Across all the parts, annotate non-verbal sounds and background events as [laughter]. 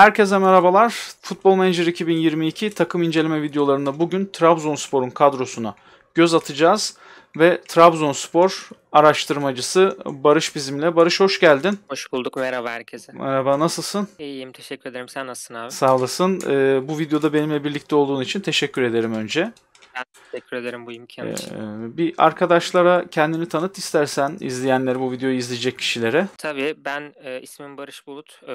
Herkese merhabalar. Futbol Manager 2022 takım inceleme videolarında bugün Trabzonspor'un kadrosuna göz atacağız ve Trabzonspor araştırmacısı Barış bizimle. Barış hoş geldin. Hoş bulduk. Merhaba herkese. Merhaba. Nasılsın? İyiyim. Teşekkür ederim. Sen nasılsın abi? Sağ olasın. Ee, bu videoda benimle birlikte olduğun için teşekkür ederim önce. Ben teşekkür ederim bu imkan ee, için. Ee, bir arkadaşlara kendini tanıt istersen izleyenler bu videoyu izleyecek kişilere. Tabii ben e, ismim Barış Bulut. E,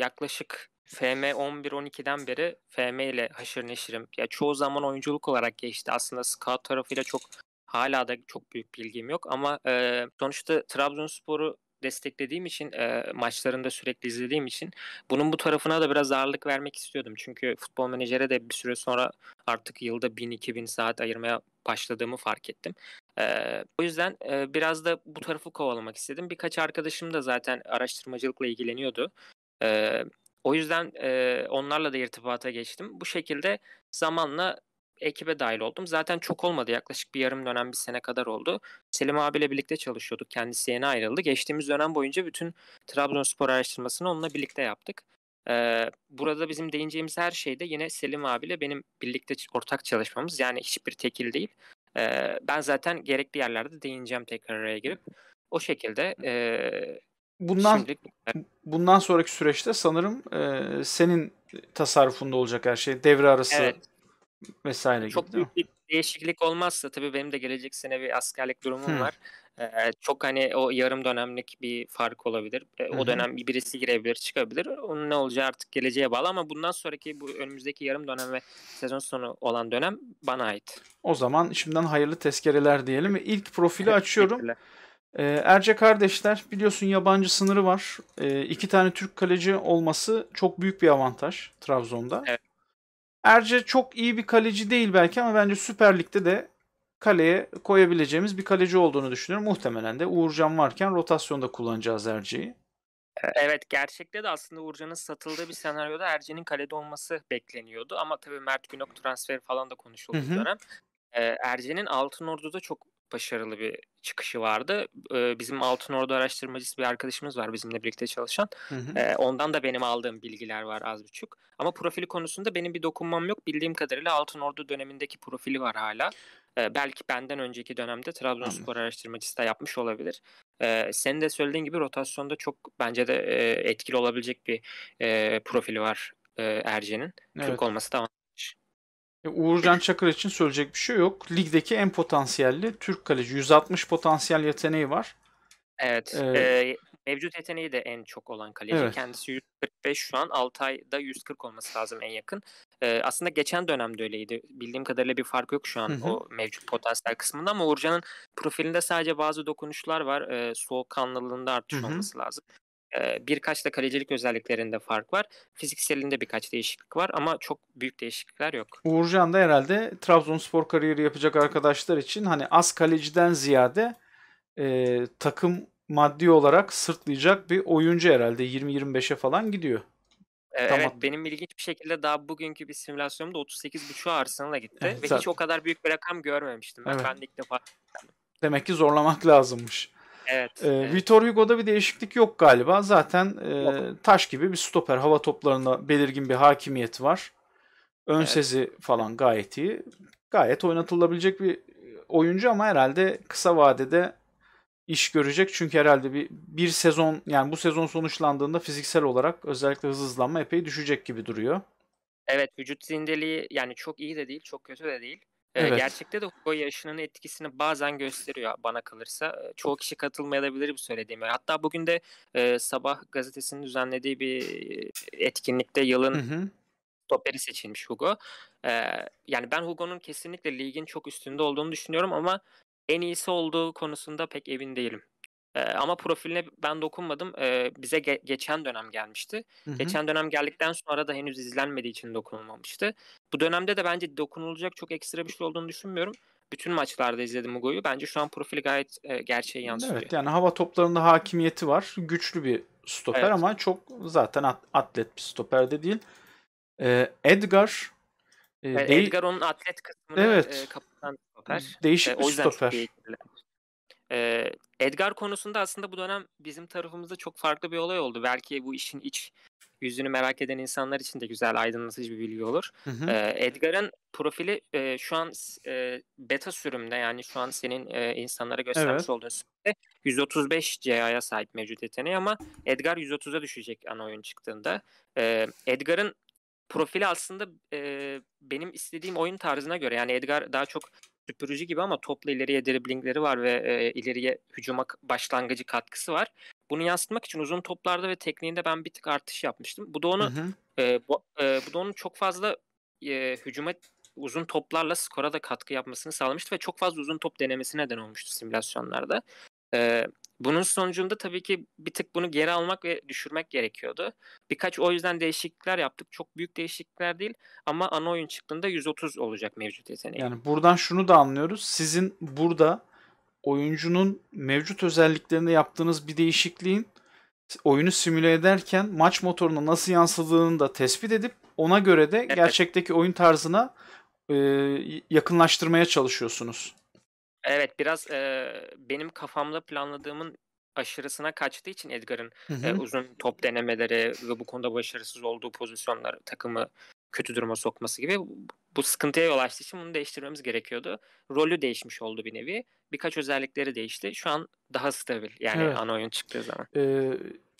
yaklaşık FM 11-12'den beri FM ile haşır neşirim. Ya çoğu zaman oyunculuk olarak geçti. Aslında scout tarafıyla çok hala da çok büyük bilgim yok ama e, sonuçta Trabzonspor'u desteklediğim için e, maçlarında sürekli izlediğim için bunun bu tarafına da biraz ağırlık vermek istiyordum. Çünkü futbol menajere de bir süre sonra artık yılda 1000-2000 saat ayırmaya başladığımı fark ettim. Ee, o yüzden e, biraz da bu tarafı kovalamak istedim. Birkaç arkadaşım da zaten araştırmacılıkla ilgileniyordu. Ee, o yüzden e, onlarla da irtibata geçtim. Bu şekilde zamanla ekibe dahil oldum. Zaten çok olmadı. Yaklaşık bir yarım dönem bir sene kadar oldu. Selim abiyle birlikte çalışıyorduk. Kendisi yeni ayrıldı. Geçtiğimiz dönem boyunca bütün Trabzonspor araştırmasını onunla birlikte yaptık. Ee, burada bizim değineceğimiz her şeyde yine Selim abiyle benim birlikte ortak çalışmamız. Yani hiçbir tekil değil. Ee, ben zaten gerekli yerlerde değineceğim tekrar araya girip. O şekilde e, bundan Şimdilik... bundan sonraki süreçte sanırım e, senin tasarrufunda olacak her şey. Devre arası evet. vesaire Çok gibi, büyük bir değişiklik olmazsa tabii benim de gelecek sene bir askerlik durumum hmm. var. Ee, çok hani o yarım dönemlik bir fark olabilir. Ee, o dönem birisi girebilir, çıkabilir. Onun ne olacağı artık geleceğe bağlı ama bundan sonraki bu önümüzdeki yarım dönem ve sezon sonu olan dönem bana ait. O zaman şimdiden hayırlı tezkereler diyelim. İlk profili açıyorum. Ee, Erce kardeşler biliyorsun yabancı sınırı var. Ee, iki tane Türk kaleci olması çok büyük bir avantaj Trabzon'da. Evet. Erce çok iyi bir kaleci değil belki ama bence Süper Lig'de de kaleye koyabileceğimiz bir kaleci olduğunu düşünüyorum. Muhtemelen de Uğurcan varken rotasyonda kullanacağız Erce'yi. Evet gerçekte de aslında Uğurcan'ın satıldığı bir senaryoda Erce'nin kalede olması bekleniyordu. Ama tabii Mert Günok transferi falan da konuşuldu dönem. Ee, Erce'nin Altın Ordu'da çok başarılı bir çıkışı vardı. Ee, bizim Altın Ordu araştırmacısı bir arkadaşımız var bizimle birlikte çalışan. Hı hı. Ee, ondan da benim aldığım bilgiler var az buçuk. Ama profili konusunda benim bir dokunmam yok. Bildiğim kadarıyla Altın Ordu dönemindeki profili var hala. Ee, belki benden önceki dönemde Trabzonspor hı. araştırmacısı da yapmış olabilir. Ee, senin de söylediğin gibi rotasyonda çok bence de e, etkili olabilecek bir e, profili var e, Erce'nin. Evet. Türk olması da e, Uğurcan Çakır için söyleyecek bir şey yok. Ligdeki en potansiyelli Türk kaleci. 160 potansiyel yeteneği var. Evet. Ee, e, mevcut yeteneği de en çok olan kaleci. Evet. Kendisi 145 şu an. 6 ayda 140 olması lazım en yakın. Ee, aslında geçen dönemde öyleydi. Bildiğim kadarıyla bir fark yok şu an Hı-hı. o mevcut potansiyel kısmında ama Uğurcan'ın profilinde sadece bazı dokunuşlar var. Ee, soğukkanlılığında artış Hı-hı. olması lazım birkaç da kalecilik özelliklerinde fark var. Fizikselinde birkaç değişiklik var ama çok büyük değişiklikler yok. Uğurcan da herhalde Trabzonspor kariyeri yapacak arkadaşlar için hani az kaleciden ziyade e, takım maddi olarak sırtlayacak bir oyuncu herhalde 20-25'e falan gidiyor. Evet tamam. benim ilginç bir şekilde daha bugünkü bir simülasyonumda 38.5'a Arsenal'a gitti evet, ve zaten. hiç o kadar büyük bir rakam görmemiştim. Ben, evet. ben de ilk defa Demek ki zorlamak lazımmış. Evet, e, evet. Vitor Hugo'da bir değişiklik yok galiba. Zaten e, taş gibi bir stoper. Hava toplarında belirgin bir hakimiyet var. Ön evet. sezi falan gayet iyi. Gayet oynatılabilecek bir oyuncu ama herhalde kısa vadede iş görecek. Çünkü herhalde bir, bir sezon yani bu sezon sonuçlandığında fiziksel olarak özellikle hız hızlanma epey düşecek gibi duruyor. Evet vücut zindeliği yani çok iyi de değil çok kötü de değil. Evet. Gerçekte de Hugo yaşının etkisini bazen gösteriyor bana kalırsa. Çoğu kişi katılmayabilir bu söylediğime. Hatta bugün de e, Sabah gazetesinin düzenlediği bir etkinlikte yılın hı hı. stoperi seçilmiş Hugo. E, yani ben Hugo'nun kesinlikle ligin çok üstünde olduğunu düşünüyorum ama en iyisi olduğu konusunda pek evin değilim. E, ama profiline ben dokunmadım. E, bize ge- geçen dönem gelmişti. Hı hı. Geçen dönem geldikten sonra da henüz izlenmediği için dokunulmamıştı. Bu dönemde de bence dokunulacak çok ekstra bir şey olduğunu düşünmüyorum. Bütün maçlarda izledim Hugo'yu. Bence şu an profili gayet e, gerçeği yansıtıyor. Evet yani hava toplarında hakimiyeti var. Güçlü bir stoper evet. ama çok zaten atlet bir stoper de değil. Ee, Edgar e, Edgar onun atlet kısmını evet. e, kapatan stoper. Değişik e, bir stoper. Ee, Edgar konusunda aslında bu dönem bizim tarafımızda çok farklı bir olay oldu. Belki bu işin iç yüzünü merak eden insanlar için de güzel aydınlatıcı bir bilgi olur. Hı hı. Ee, Edgar'ın profili e, şu an e, beta sürümde yani şu an senin e, insanlara göstermiş evet. olduğun sürümde 135 CA'ya sahip mevcut yeteneği ama Edgar 130'a düşecek ana oyun çıktığında. Ee, Edgar'ın profili aslında e, benim istediğim oyun tarzına göre yani Edgar daha çok süpürücü gibi ama topla ileriye driblingleri var ve e, ileriye hücuma başlangıcı katkısı var. Bunu yansıtmak için uzun toplarda ve tekniğinde ben bir tık artış yapmıştım. Bu da onu hı hı. E, bu, e, bu da onun çok fazla e, hücuma uzun toplarla skora da katkı yapmasını sağlamıştı ve çok fazla uzun top denemesi neden olmuştu simülasyonlarda. E, bunun sonucunda tabii ki bir tık bunu geri almak ve düşürmek gerekiyordu. Birkaç o yüzden değişiklikler yaptık. Çok büyük değişiklikler değil ama ana oyun çıktığında 130 olacak mevcut yeteneği. Yani buradan şunu da anlıyoruz. Sizin burada oyuncunun mevcut özelliklerinde yaptığınız bir değişikliğin oyunu simüle ederken maç motoruna nasıl yansıdığını da tespit edip ona göre de evet. gerçekteki oyun tarzına e, yakınlaştırmaya çalışıyorsunuz. Evet biraz e, benim kafamda planladığımın aşırısına kaçtığı için Edgar'ın e, uzun top denemeleri ve bu konuda başarısız olduğu pozisyonlar takımı kötü duruma sokması gibi bu sıkıntıya yol açtığı için bunu değiştirmemiz gerekiyordu. Rolü değişmiş oldu bir nevi. Birkaç özellikleri değişti. Şu an daha stabil. Yani evet. ana oyun çıktığı zaman. Ee,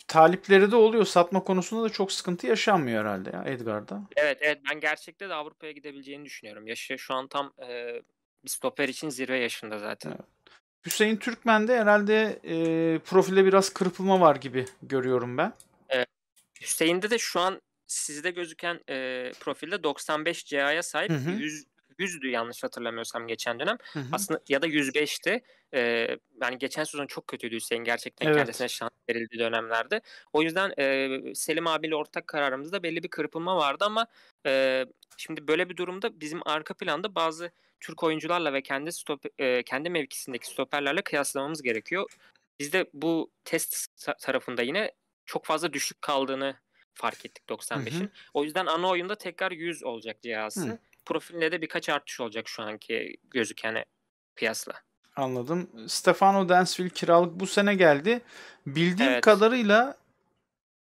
talipleri de oluyor. Satma konusunda da çok sıkıntı yaşanmıyor herhalde ya Edgar'da. Evet evet ben gerçekte de Avrupa'ya gidebileceğini düşünüyorum. Yaşı şu an tam e, bir stoper için zirve yaşında zaten. Evet. Hüseyin Türkmen'de herhalde e, profile biraz kırpılma var gibi görüyorum ben. Evet. Hüseyin'de de şu an sizde gözüken e, profilde 95 CA'ya sahip hı hı. 100 100'dü yanlış hatırlamıyorsam geçen dönem. Hı hı. Aslında ya da 105'ti. E, yani geçen sezon çok kötüydü Hüseyin gerçekten evet. kendisine şans verildi dönemlerde. O yüzden e, Selim abiyle ortak kararımızda belli bir kırpılma vardı ama e, şimdi böyle bir durumda bizim arka planda bazı Türk oyuncularla ve kendi stop e, kendi mevkisindeki stoperlerle kıyaslamamız gerekiyor. Bizde bu test tarafında yine çok fazla düşük kaldığını fark ettik 95'in. O yüzden ana oyunda tekrar 100 olacak cihazı. Hı profilinde de birkaç artış olacak şu anki gözükene kıyasla. Anladım. Stefano Densville kiralık bu sene geldi. Bildiğim evet. kadarıyla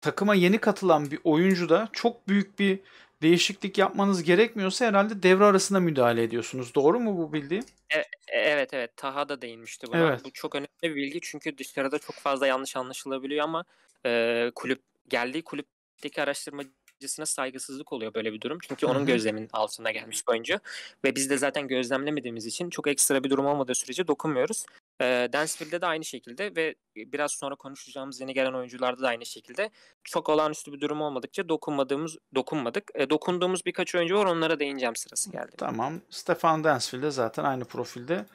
takıma yeni katılan bir oyuncu da çok büyük bir değişiklik yapmanız gerekmiyorsa herhalde devre arasında müdahale ediyorsunuz. Doğru mu bu bildiğim? E, e, evet evet. Taha da değinmişti buna. Evet. Bu çok önemli bir bilgi çünkü dışarıda çok fazla yanlış anlaşılabiliyor ama e, kulüp geldiği kulüpteki araştırma oyuncusuna saygısızlık oluyor böyle bir durum. Çünkü onun gözlemin altına gelmiş oyuncu. Ve biz de zaten gözlemlemediğimiz için çok ekstra bir durum olmadığı sürece dokunmuyoruz. E, Dansville'de de aynı şekilde ve e, biraz sonra konuşacağımız yeni gelen oyuncularda da aynı şekilde çok olağanüstü bir durum olmadıkça dokunmadığımız dokunmadık. E, dokunduğumuz birkaç oyuncu var onlara değineceğim sırası geldi. Tamam. Stefan Dansville'de zaten aynı profilde.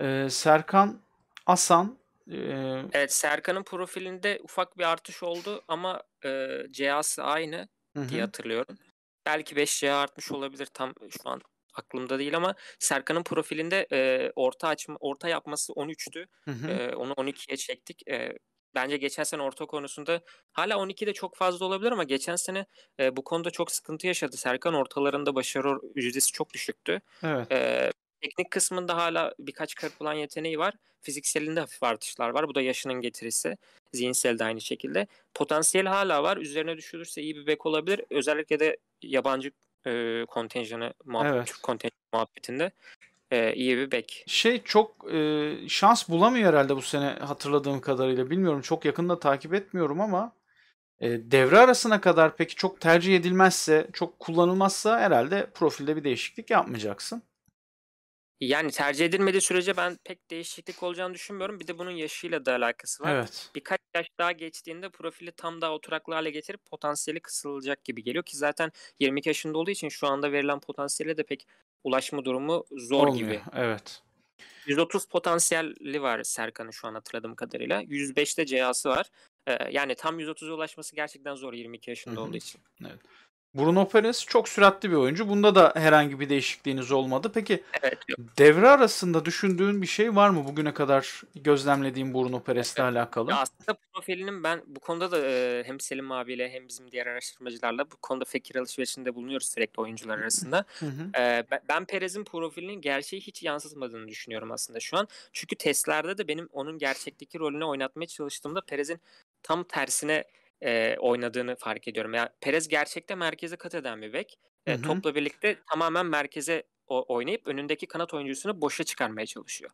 E, Serkan Asan Evet Serkan'ın profilinde ufak bir artış oldu ama e, CA'sı aynı. Hı-hı. diye hatırlıyorum. Belki 5 5'e artmış olabilir tam şu an aklımda değil ama Serkan'ın profilinde e, orta açma orta yapması 13'tü. Hı hı. E, onu 12'ye çektik. E, bence geçen sene orta konusunda hala 12 de çok fazla olabilir ama geçen sene e, bu konuda çok sıkıntı yaşadı. Serkan ortalarında başarı yüzdesi çok düşüktü. Evet. E, Teknik kısmında hala birkaç kırk bulan yeteneği var. Fizikselinde hafif artışlar var. Bu da yaşının getirisi. Zihinsel de aynı şekilde. Potansiyel hala var. Üzerine düşülürse iyi bir bek olabilir. Özellikle de yabancı e, kontenjanı muhabbet, evet. Türk kontenjanı muhabbetinde e, iyi bir bek. Şey çok e, şans bulamıyor herhalde bu sene hatırladığım kadarıyla. Bilmiyorum çok yakında takip etmiyorum ama e, devre arasına kadar peki çok tercih edilmezse, çok kullanılmazsa herhalde profilde bir değişiklik yapmayacaksın. Yani tercih edilmediği sürece ben pek değişiklik olacağını düşünmüyorum. Bir de bunun yaşıyla da alakası var. Evet. Birkaç yaş daha geçtiğinde profili tam daha oturaklı hale getirip potansiyeli kısılacak gibi geliyor ki zaten 20 yaşında olduğu için şu anda verilen potansiyele de pek ulaşma durumu zor Olmuyor. gibi. Evet. 130 potansiyeli var Serkan'ın şu an hatırladığım kadarıyla. 105'te CH'sı var. Ee, yani tam 130'a ulaşması gerçekten zor 22 yaşında Hı-hı. olduğu için. Evet. Bruno Perez çok süratli bir oyuncu. Bunda da herhangi bir değişikliğiniz olmadı. Peki evet, devre arasında düşündüğün bir şey var mı bugüne kadar gözlemlediğin Bruno Perez'le evet. alakalı? Ya aslında profilinin ben bu konuda da hem Selim abiyle hem bizim diğer araştırmacılarla bu konuda fikir alışverişinde bulunuyoruz sürekli oyuncular arasında. Hı ben Perez'in profilinin gerçeği hiç yansıtmadığını düşünüyorum aslında şu an. Çünkü testlerde de benim onun gerçekteki rolünü oynatmaya çalıştığımda Perez'in tam tersine e, oynadığını fark ediyorum. Yani Perez gerçekte merkeze kat eden bir bek. E, Topla birlikte tamamen merkeze o, oynayıp önündeki kanat oyuncusunu boşa çıkarmaya çalışıyor.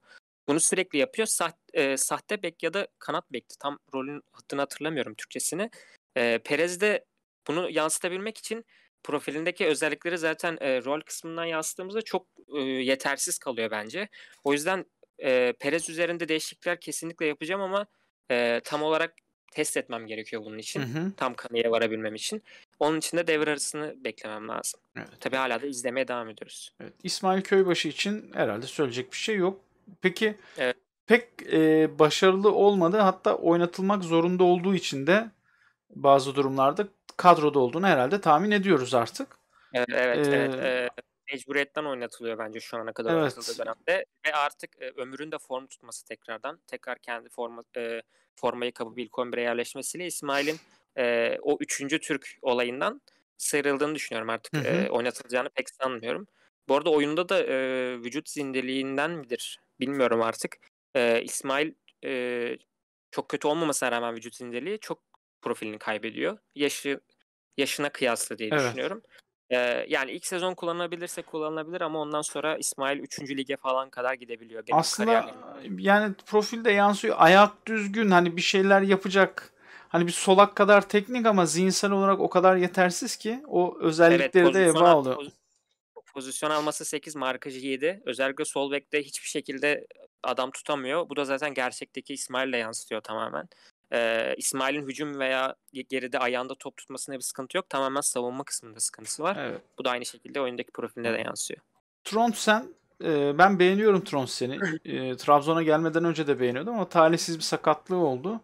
Bunu sürekli yapıyor. Saht, e, sahte bek ya da kanat bekti. Tam rolün adını hatırlamıyorum Türkçesini. E, Perez de bunu yansıtabilmek için profilindeki özellikleri zaten e, rol kısmından yansıttığımızda çok e, yetersiz kalıyor bence. O yüzden e, Perez üzerinde değişiklikler kesinlikle yapacağım ama e, tam olarak test etmem gerekiyor bunun için. Hı hı. Tam kanıya varabilmem için. Onun için de devre arasını beklemem lazım. Evet. Tabii hala da izlemeye devam ediyoruz. Evet. İsmail Köybaşı için herhalde söyleyecek bir şey yok. Peki evet. pek e, başarılı olmadı. Hatta oynatılmak zorunda olduğu için de bazı durumlarda kadroda olduğunu herhalde tahmin ediyoruz artık. Evet, evet, ee, evet. E, mecburiyetten oynatılıyor bence şu ana kadar evet. oynatıldığı dönemde ve artık e, ömrün de form tutması tekrardan tekrar kendi forma e, formayı kapıp ilk 11'e yerleşmesiyle İsmail'in e, o üçüncü Türk olayından sıyrıldığını düşünüyorum artık E, oynatılacağını pek sanmıyorum. Bu arada oyunda da e, vücut zindeliğinden midir bilmiyorum artık. E, İsmail e, çok kötü olmamasına rağmen vücut zindeliği çok profilini kaybediyor. Yaşı yaşına kıyaslı diye evet. düşünüyorum. Ee, yani ilk sezon kullanılabilirse kullanılabilir ama ondan sonra İsmail 3. lige falan kadar gidebiliyor. Benim Aslında kariyerlerim. yani profilde yansıyor. Ayak düzgün hani bir şeyler yapacak. Hani bir solak kadar teknik ama zihinsel olarak o kadar yetersiz ki o özellikleri evet, de eva oluyor. Poz- pozisyon alması 8, markajı 7. Özellikle sol bekte hiçbir şekilde adam tutamıyor. Bu da zaten gerçekteki İsmail'le yansıtıyor tamamen e, İsmail'in hücum veya geride ayağında top tutmasında bir sıkıntı yok. Tamamen savunma kısmında sıkıntısı var. Evet. Bu da aynı şekilde oyundaki profiline de yansıyor. Tronsen, e, ben beğeniyorum Tronseni. E, Trabzon'a gelmeden önce de beğeniyordum ama talihsiz bir sakatlığı oldu.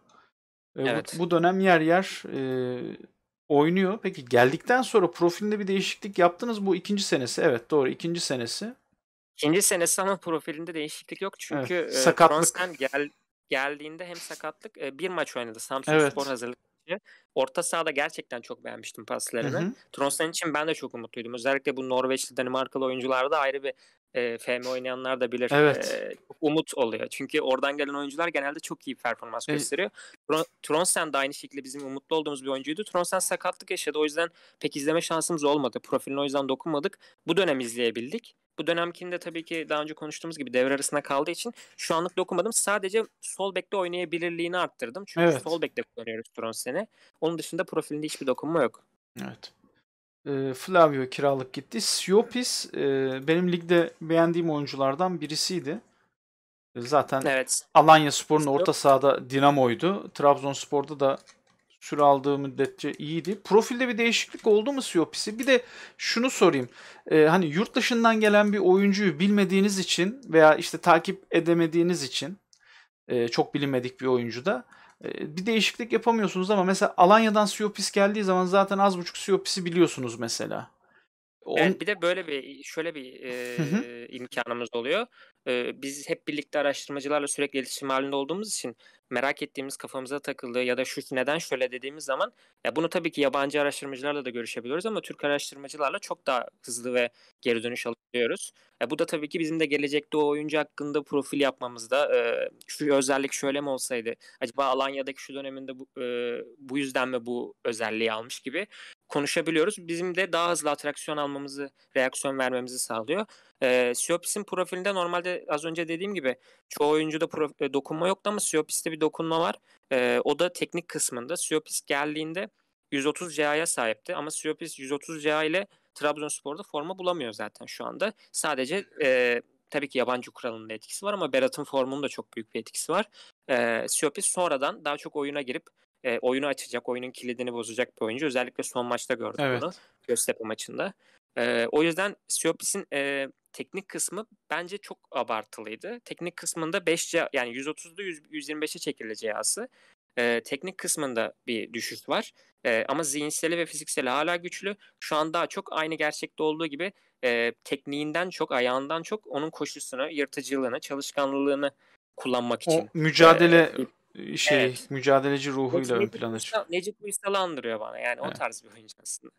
E, evet. bu, bu dönem yer yer e, oynuyor. Peki geldikten sonra profilinde bir değişiklik yaptınız. Bu ikinci senesi. Evet doğru ikinci senesi. İkinci senesi ama profilinde değişiklik yok. Çünkü evet, sakatlık. E, Tromsen gel, geldiğinde hem sakatlık e, bir maç oynadı Samsun evet. Spor hazırlık maçı. Orta sahada gerçekten çok beğenmiştim paslarını. Tronsen için ben de çok umutluydum. Özellikle bu Norveçli Danimarkalı oyuncularda ayrı bir e, FM oynayanlar da bilir. Evet. E, umut oluyor. Çünkü oradan gelen oyuncular genelde çok iyi performans evet. gösteriyor. Tronsen de aynı şekilde bizim umutlu olduğumuz bir oyuncuydu. Tronsen sakatlık yaşadı. O yüzden pek izleme şansımız olmadı. Profiline o yüzden dokunmadık. Bu dönem izleyebildik. Bu dönemkinde tabii ki daha önce konuştuğumuz gibi devre arasında kaldığı için şu anlık dokunmadım. Sadece sol bekte oynayabilirliğini arttırdım. Çünkü evet. sol bekte kullanıyoruz Tronsen'i. Onun dışında profilinde hiçbir dokunma yok. Evet. Ee, Flavio kiralık gitti. Siopis e, benim ligde beğendiğim oyunculardan birisiydi. Zaten evet. Alanya Spor'un orta sahada Dinamo'ydu. Trabzonspor'da da süre aldığı müddetçe iyiydi. Profilde bir değişiklik oldu mu Siopis'i? Bir de şunu sorayım. Ee, hani yurt dışından gelen bir oyuncuyu bilmediğiniz için veya işte takip edemediğiniz için e, çok bilinmedik bir oyuncuda e, bir değişiklik yapamıyorsunuz ama mesela Alanya'dan Siopis geldiği zaman zaten az buçuk Siopis'i biliyorsunuz mesela. E, On... Evet, bir de böyle bir şöyle bir e, imkanımız oluyor. E, biz hep birlikte araştırmacılarla sürekli iletişim halinde olduğumuz için merak ettiğimiz kafamıza takıldığı ya da şu neden şöyle dediğimiz zaman ya bunu tabii ki yabancı araştırmacılarla da görüşebiliyoruz ama Türk araştırmacılarla çok daha hızlı ve geri dönüş alıyoruz. E, bu da tabii ki bizim de gelecekte o oyuncu hakkında profil yapmamızda e, şu özellik şöyle mi olsaydı acaba Alanya'daki şu döneminde bu, e, bu yüzden mi bu özelliği almış gibi konuşabiliyoruz. Bizim de daha hızlı atraksiyon almamızı, reaksiyon vermemizi sağlıyor. E, ee, Siopis'in profilinde normalde az önce dediğim gibi çoğu oyuncuda prof- e, dokunma yoktu ama Siopis'te bir dokunma var. E, o da teknik kısmında. Siopis geldiğinde 130 CA'ya sahipti ama Siopis 130 CA ile Trabzonspor'da forma bulamıyor zaten şu anda. Sadece e, tabii ki yabancı kuralının da etkisi var ama Berat'ın formunun da çok büyük bir etkisi var. E, Siopis sonradan daha çok oyuna girip e, oyunu açacak, oyunun kilidini bozacak bir oyuncu. Özellikle son maçta gördük evet. bunu. Göztepe maçında. E, o yüzden Siopis'in e, teknik kısmı bence çok abartılıydı. Teknik kısmında 5 yani 130'da 125'e çekildi cihazı. E, teknik kısmında bir düşüş var. E, ama zihinseli ve fizikseli hala güçlü. Şu an daha çok aynı gerçekte olduğu gibi e, tekniğinden çok, ayağından çok onun koşusunu, yırtıcılığını, çalışkanlığını kullanmak için. O e, mücadele e, e, şey evet. mücadeleci ruhuyla Necip, ön plana çıkıyor. Necip Uysal'ı andırıyor bana yani evet. o tarz bir oyuncu aslında.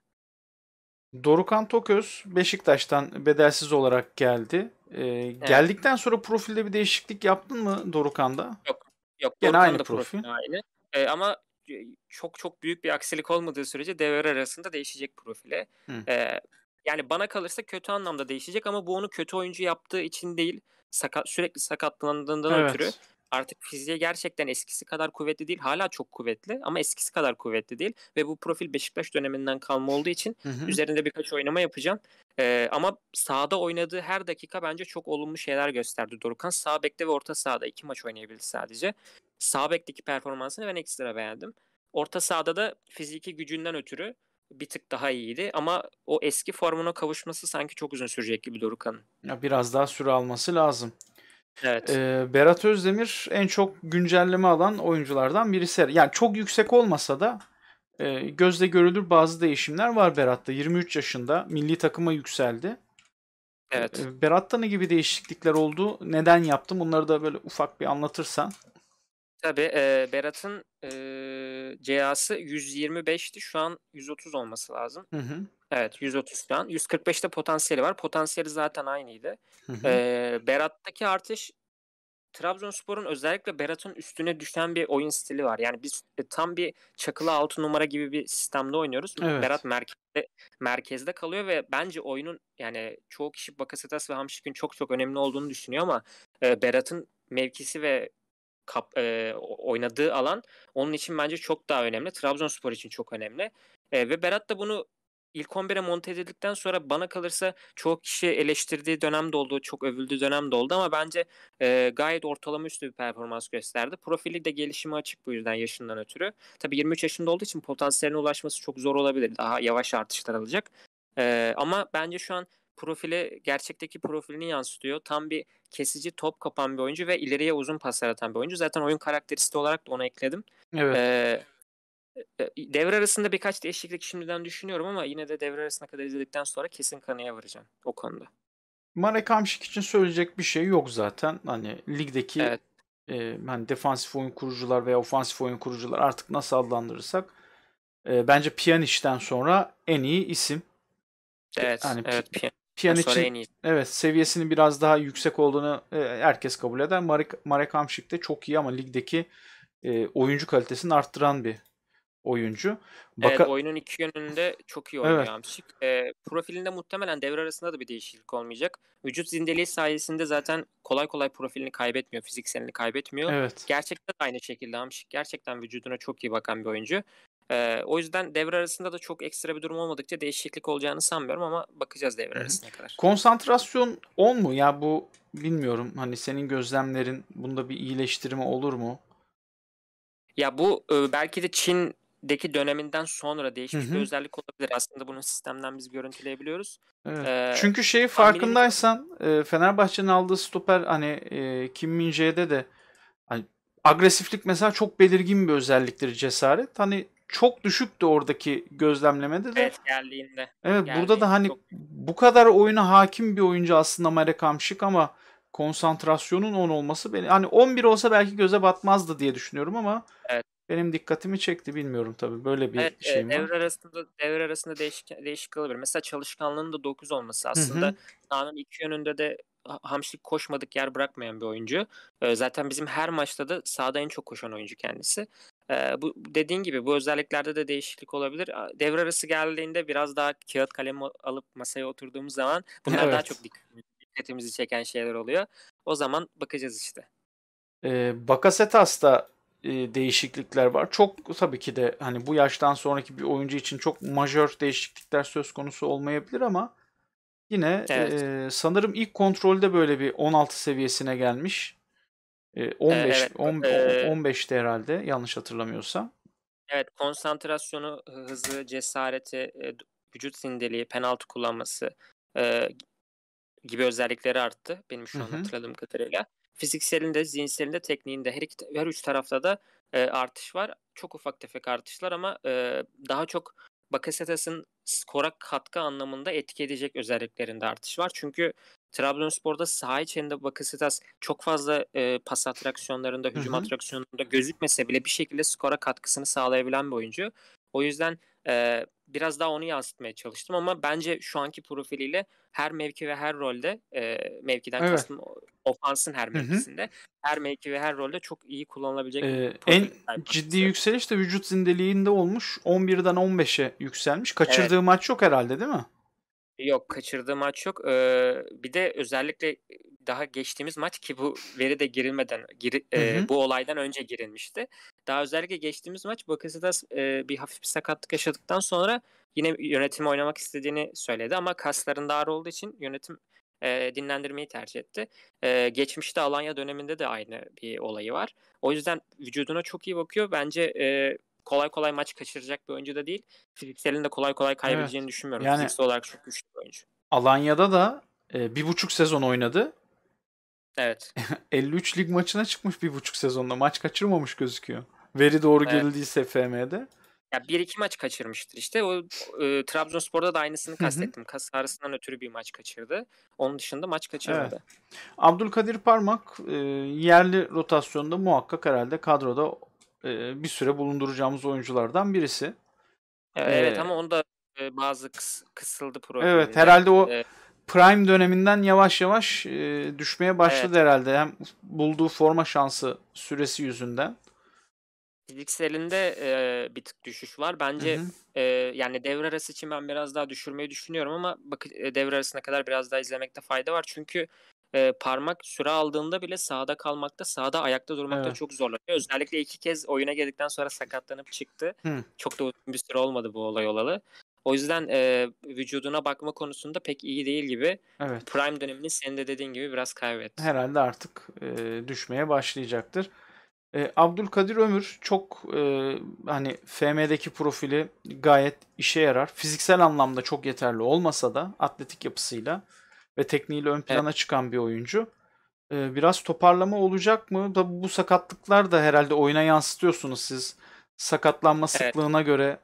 Dorukan Toköz Beşiktaş'tan bedelsiz olarak geldi. Ee, evet. Geldikten sonra profilde bir değişiklik yaptın mı Dorukan'da? Yok. Yok. Gene aynı profil. aynı. Ee, ama e, çok çok büyük bir aksilik olmadığı sürece devre arasında değişecek profile. Ee, yani bana kalırsa kötü anlamda değişecek ama bu onu kötü oyuncu yaptığı için değil sakat sürekli sakatlandığından evet. ötürü artık fiziği gerçekten eskisi kadar kuvvetli değil. Hala çok kuvvetli ama eskisi kadar kuvvetli değil. Ve bu profil Beşiktaş döneminden kalma olduğu için hı hı. üzerinde birkaç oynama yapacağım. Ee, ama sahada oynadığı her dakika bence çok olumlu şeyler gösterdi Dorukan. Sağ bekte ve orta sahada iki maç oynayabildi sadece. Sağ bekteki performansını ben ekstra beğendim. Orta sahada da fiziki gücünden ötürü bir tık daha iyiydi ama o eski formuna kavuşması sanki çok uzun sürecek gibi Dorukan'ın. Ya biraz daha süre alması lazım. Evet. Ee, Berat Özdemir en çok güncelleme alan oyunculardan birisi. Yani çok yüksek olmasa da e, gözle görülür bazı değişimler var Berat'ta. 23 yaşında milli takıma yükseldi. Evet. Ee, Berat'ta ne gibi değişiklikler oldu? Neden yaptım? Bunları da böyle ufak bir anlatırsan. Tabii e, Berat'ın e, CA'sı 125'ti. Şu an 130 olması lazım. Hı hı. Evet 130 falan. 145'te potansiyeli var. Potansiyeli zaten aynıydı. Hı hı. E, Berat'taki artış Trabzonspor'un özellikle Berat'ın üstüne düşen bir oyun stili var. Yani biz e, tam bir çakılı altı numara gibi bir sistemde oynuyoruz. Evet. Berat merkezde merkezde kalıyor ve bence oyunun yani çoğu kişi Bakasetas ve Hamşik'in çok çok önemli olduğunu düşünüyor ama e, Berat'ın mevkisi ve kap, e, oynadığı alan onun için bence çok daha önemli. Trabzonspor için çok önemli. E, ve Berat da bunu ilk 11'e monte edildikten sonra bana kalırsa çok kişi eleştirdiği dönem de oldu, çok övüldüğü dönem de oldu ama bence e, gayet ortalama üstü bir performans gösterdi. Profili de gelişimi açık bu yüzden yaşından ötürü. tabi 23 yaşında olduğu için potansiyeline ulaşması çok zor olabilir. Daha yavaş artışlar alacak. E, ama bence şu an Profili gerçekteki profilini yansıtıyor. Tam bir kesici top kapan bir oyuncu ve ileriye uzun paslar atan bir oyuncu. Zaten oyun karakteristiği olarak da onu ekledim. Evet. Ee, e, e, devre arasında birkaç değişiklik şimdiden düşünüyorum ama yine de devre arasına kadar izledikten sonra kesin kanıya varacağım o konuda. Marek Hamşik için söyleyecek bir şey yok zaten. Hani ligdeki evet. e, hani defansif oyun kurucular veya ofansif oyun kurucular artık nasıl adlandırırsak e, bence Pjanic'ten sonra en iyi isim. Evet. Hani evet. Pi- Pjanic'in evet seviyesinin biraz daha yüksek olduğunu e, herkes kabul eder. Marek, Marek Hamşik de çok iyi ama ligdeki e, oyuncu kalitesini arttıran bir oyuncu. Baka... Evet oyunun iki yönünde çok iyi oynuyor evet. Hamşik. E, profilinde muhtemelen devre arasında da bir değişiklik olmayacak. Vücut zindeliği sayesinde zaten kolay kolay profilini kaybetmiyor, fizikselini kaybetmiyor. Evet. Gerçekten aynı şekilde Hamşik gerçekten vücuduna çok iyi bakan bir oyuncu. Ee, o yüzden devre arasında da çok ekstra bir durum olmadıkça değişiklik olacağını sanmıyorum ama bakacağız devre hı arasına kadar. Konsantrasyon 10 mu? Ya bu bilmiyorum. Hani senin gözlemlerin bunda bir iyileştirme olur mu? Ya bu belki de Çin'deki döneminden sonra değişmiş Hı-hı. bir özellik olabilir. Aslında bunu sistemden biz görüntüleyebiliyoruz. Evet. Ee, Çünkü şeyi farkındaysan Fenerbahçe'nin aldığı stoper hani Kim Min-jae'de de hani agresiflik mesela çok belirgin bir özelliktir cesaret. Hani çok düşüktü oradaki gözlemlemede de. Evet geldiğinde. Evet geldiğinde burada da hani çok... bu kadar oyuna hakim bir oyuncu aslında Marek Amşik ama konsantrasyonun 10 olması beni hani 11 olsa belki göze batmazdı diye düşünüyorum ama evet. benim dikkatimi çekti bilmiyorum tabii böyle bir evet, e, şey mi? Devre arasında devre arasında değişik değişik olabilir. Mesela çalışkanlığının da 9 olması aslında sahanın iki yönünde de hamşik koşmadık yer bırakmayan bir oyuncu. Ee, zaten bizim her maçta da sahada en çok koşan oyuncu kendisi. Ee, bu dediğin gibi bu özelliklerde de değişiklik olabilir. Devre arası geldiğinde biraz daha kağıt kalem alıp masaya oturduğumuz zaman [laughs] bunlar evet. daha çok dikkatimizi çeken şeyler oluyor. O zaman bakacağız işte. E, ee, Bakasetas'ta e, değişiklikler var. Çok tabii ki de hani bu yaştan sonraki bir oyuncu için çok majör değişiklikler söz konusu olmayabilir ama Yine Evet. e, sanırım ilk kontrolde böyle bir 16 seviyesine gelmiş. E, 15 evet. 15'te herhalde yanlış hatırlamıyorsam. Evet, konsantrasyonu, ıı, hızı, cesareti, vücut sindeliği, penaltı kullanması e, gibi özellikleri arttı benim şu an hatırladığım kadarıyla. Fizikselinde, zihinselinde, tekniğinde her iki her üç tarafta da e, artış var. Çok ufak tefek artışlar ama e, daha çok Bakasetas'ın skora katkı anlamında etki edecek özelliklerinde artış var. Çünkü Trabzonspor'da saha içinde Bakasetas çok fazla e, pas atraksiyonlarında, hücum Hı-hı. atraksiyonlarında gözükmese bile bir şekilde skora katkısını sağlayabilen bir oyuncu. O yüzden e, biraz daha onu yansıtmaya çalıştım ama bence şu anki profiliyle her mevki ve her rolde e, mevkiden evet. kastım ofansın her mevkisinde. Hı-hı. Her mevki ve her rolde çok iyi kullanılabilecek. Ee, en ciddi yükseliş de vücut zindeliğinde olmuş. 11'den 15'e yükselmiş. Kaçırdığı evet. maç yok herhalde değil mi? Yok kaçırdığı maç yok. Ee, bir de özellikle daha geçtiğimiz maç ki bu veri de girilmeden giri, e, bu olaydan önce girilmişti. Daha özellikle geçtiğimiz maç Bakasidas e, bir hafif bir sakatlık yaşadıktan sonra yine yönetim oynamak istediğini söyledi ama kaslarında ağrı olduğu için yönetim e, dinlendirmeyi tercih etti. E, geçmişte Alanya döneminde de aynı bir olayı var. O yüzden vücuduna çok iyi bakıyor. Bence e, kolay kolay maç kaçıracak bir oyuncu da değil. Fiziksel'in de kolay kolay kaybedeceğini evet. düşünmüyorum. Yani, Fiziksel olarak çok güçlü bir oyuncu. Alanya'da da e, bir buçuk sezon oynadı. Evet. 53 [laughs] lig maçına çıkmış bir buçuk sezonda. Maç kaçırmamış gözüküyor. Veri doğru evet. gelildiyse FM'de. Ya bir iki maç kaçırmıştır işte. O e, Trabzonspor'da da aynısını Hı-hı. kastettim. Kas ağrısından ötürü bir maç kaçırdı. Onun dışında maç kaçırmadı. Evet. Abdülkadir Parmak e, yerli rotasyonda muhakkak herhalde kadroda bir süre bulunduracağımız oyunculardan birisi. Evet ee, ama onda bazı kıs, kısıldı program. Evet herhalde o evet. Prime döneminden yavaş yavaş düşmeye başladı evet. herhalde. Hem bulduğu forma şansı süresi yüzünden. Fizikselinde e, bir tık düşüş var. Bence hı hı. E, yani devre arası için ben biraz daha düşürmeyi düşünüyorum ama bak, devre arasına kadar biraz daha izlemekte fayda var. Çünkü e, parmak süre aldığında bile sağda kalmakta, sağda ayakta durmakta evet. çok zorlanıyor. Özellikle iki kez oyuna girdikten sonra sakatlanıp çıktı. Hı. Çok da uzun bir süre olmadı bu olay olalı. O yüzden e, vücuduna bakma konusunda pek iyi değil gibi. Evet. Prime dönemini senin de dediğin gibi biraz kaybetti. Herhalde artık e, düşmeye başlayacaktır. E, Abdülkadir Ömür çok e, hani FM'deki profili gayet işe yarar. Fiziksel anlamda çok yeterli olmasa da atletik yapısıyla ve tekniğiyle ön plana evet. çıkan bir oyuncu. Ee, biraz toparlama olacak mı? Tabi bu sakatlıklar da herhalde oyuna yansıtıyorsunuz siz. Sakatlanma evet. sıklığına göre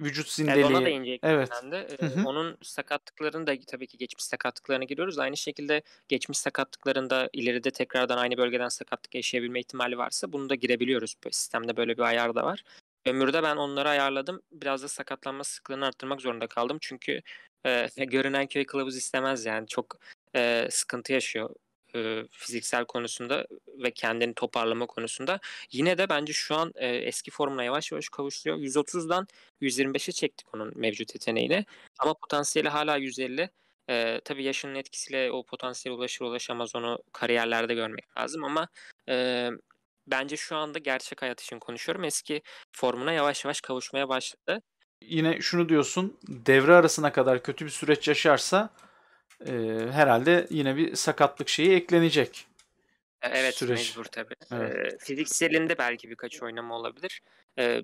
vücut zindeliği. Evet, ona da Evet. Ee, onun sakatlıklarını da tabii ki geçmiş sakatlıklarına giriyoruz. Aynı şekilde geçmiş sakatlıklarında ileride tekrardan aynı bölgeden sakatlık yaşayabilme ihtimali varsa bunu da girebiliyoruz. Sistemde böyle bir ayar da var ömürde ben onları ayarladım. Biraz da sakatlanma sıklığını arttırmak zorunda kaldım. Çünkü e, [laughs] görünen köy kılavuz istemez yani. Çok e, sıkıntı yaşıyor e, fiziksel konusunda ve kendini toparlama konusunda. Yine de bence şu an e, eski formuna yavaş yavaş kavuşuyor. 130'dan 125'e çektik onun mevcut yeteneğiyle. Ama potansiyeli hala 150. E, tabii yaşının etkisiyle o potansiyel ulaşır ulaşamaz onu kariyerlerde görmek lazım ama e, bence şu anda gerçek hayat için konuşuyorum. Eski formuna yavaş yavaş kavuşmaya başladı. Yine şunu diyorsun devre arasına kadar kötü bir süreç yaşarsa e, herhalde yine bir sakatlık şeyi eklenecek. E, evet süreç. mecbur tabii. Evet. fizikselinde belki birkaç oynama olabilir. E,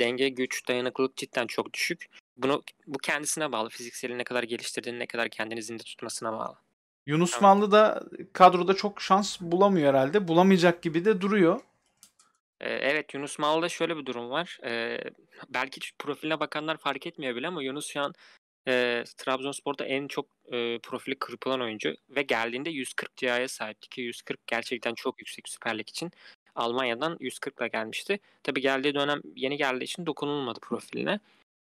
denge, güç, dayanıklılık cidden çok düşük. Bunu bu kendisine bağlı. Fizikselini ne kadar geliştirdiğini, ne kadar kendini zinde tutmasına bağlı. Yunus tamam. Manlı da kadroda çok şans bulamıyor herhalde. Bulamayacak gibi de duruyor. Ee, evet Yunus Mal'da şöyle bir durum var. Ee, belki profiline bakanlar fark etmiyor bile ama Yunus şu an e, Trabzonspor'da en çok e, profili kırpılan oyuncu ve geldiğinde 140 cihaya sahipti ki 140 gerçekten çok yüksek Süper Lig için. Almanya'dan 140'la gelmişti. Tabi geldiği dönem yeni geldiği için dokunulmadı profiline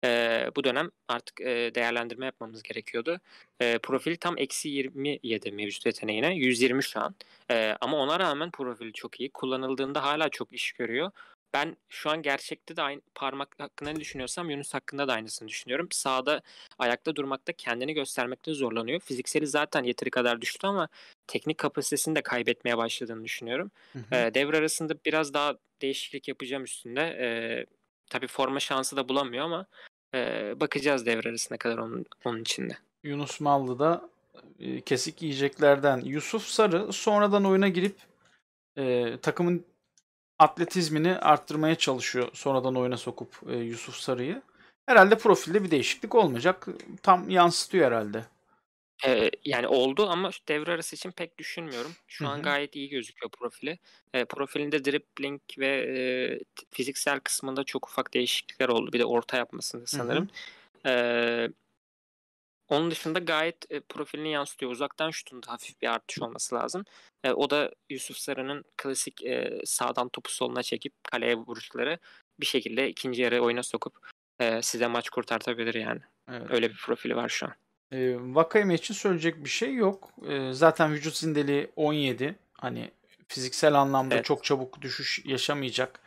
e, bu dönem artık e, değerlendirme yapmamız gerekiyordu. E, profili tam eksi 27 mevcut yeteneğine. 120 şu an. E, ama ona rağmen profil çok iyi. Kullanıldığında hala çok iş görüyor. Ben şu an gerçekte de aynı parmak hakkında ne düşünüyorsam Yunus hakkında da aynısını düşünüyorum. Sağda ayakta durmakta kendini göstermekte zorlanıyor. Fizikseli zaten yeteri kadar düştü ama teknik kapasitesini de kaybetmeye başladığını düşünüyorum. Hı hı. Ee, devre arasında biraz daha değişiklik yapacağım üstünde. Ee, tabii forma şansı da bulamıyor ama e, bakacağız devre arasına kadar onun, onun içinde. Yunus Mallı da e, kesik yiyeceklerden. Yusuf Sarı sonradan oyuna girip e, takımın atletizmini arttırmaya çalışıyor. Sonradan oyuna sokup e, Yusuf Sarı'yı. Herhalde profilde bir değişiklik olmayacak. Tam yansıtıyor herhalde e, yani oldu ama şu devre arası için pek düşünmüyorum. Şu Hı-hı. an gayet iyi gözüküyor profili. E, profilinde dribbling ve e, fiziksel kısmında çok ufak değişiklikler oldu. Bir de orta yapmasında sanırım. E, onun dışında gayet e, profilini yansıtıyor. Uzaktan şutunda hafif bir artış olması lazım. E, o da Yusuf Sarı'nın klasik e, sağdan topu soluna çekip kaleye vuruşları bir şekilde ikinci yarı oyuna sokup e, size maç kurtartabilir yani. Evet. Öyle bir profili var şu an. E, ee, Vakayeme için söyleyecek bir şey yok. E, zaten vücut zindeliği 17. Hani fiziksel anlamda evet. çok çabuk düşüş yaşamayacak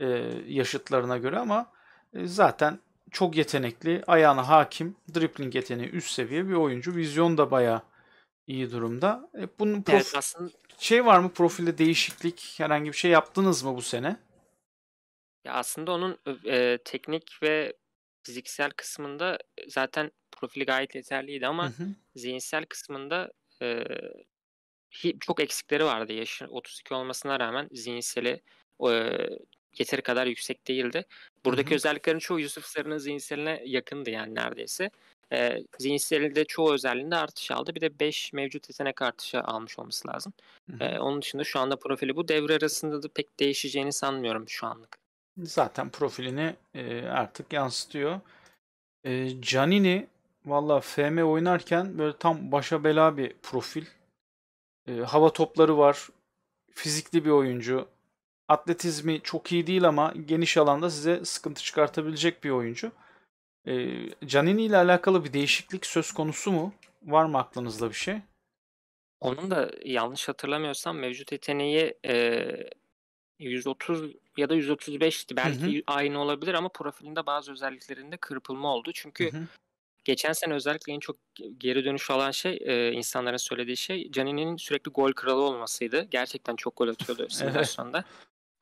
e, yaşıtlarına göre ama e, zaten çok yetenekli, ayağına hakim, dribbling yeteneği üst seviye bir oyuncu. Vizyon da bayağı iyi durumda. E, bunun prof- evet, aslında... şey var mı profilde değişiklik herhangi bir şey yaptınız mı bu sene? Ya aslında onun e, teknik ve fiziksel kısmında zaten profili gayet yeterliydi ama hı hı. zihinsel kısmında e, çok eksikleri vardı. Yaşı 32 olmasına rağmen zihinseli e, yeteri kadar yüksek değildi. Buradaki hı hı. özelliklerin çoğu Yusuf Sarı'nın zihinseline yakındı yani neredeyse. E, zihinselinde çoğu özelliğinde artış aldı. Bir de 5 mevcut yetenek artışı almış olması lazım. Hı hı. E, onun dışında şu anda profili bu. Devre arasında da pek değişeceğini sanmıyorum şu anlık. Zaten profilini e, artık yansıtıyor. E, Canini Valla FM oynarken böyle tam başa bela bir profil. E, hava topları var. Fizikli bir oyuncu. Atletizmi çok iyi değil ama geniş alanda size sıkıntı çıkartabilecek bir oyuncu. E, Canini ile alakalı bir değişiklik söz konusu mu? Var mı aklınızda bir şey? Onun da yanlış hatırlamıyorsam mevcut yeteneği e, 130 ya da 135'ti belki hı hı. aynı olabilir ama profilinde bazı özelliklerinde kırpılma oldu. Çünkü hı hı. Geçen sene özellikle en çok geri dönüş alan şey e, insanların söylediği şey Canini'nin sürekli gol kralı olmasıydı. Gerçekten çok gol atıyordu [laughs] simülasyonda.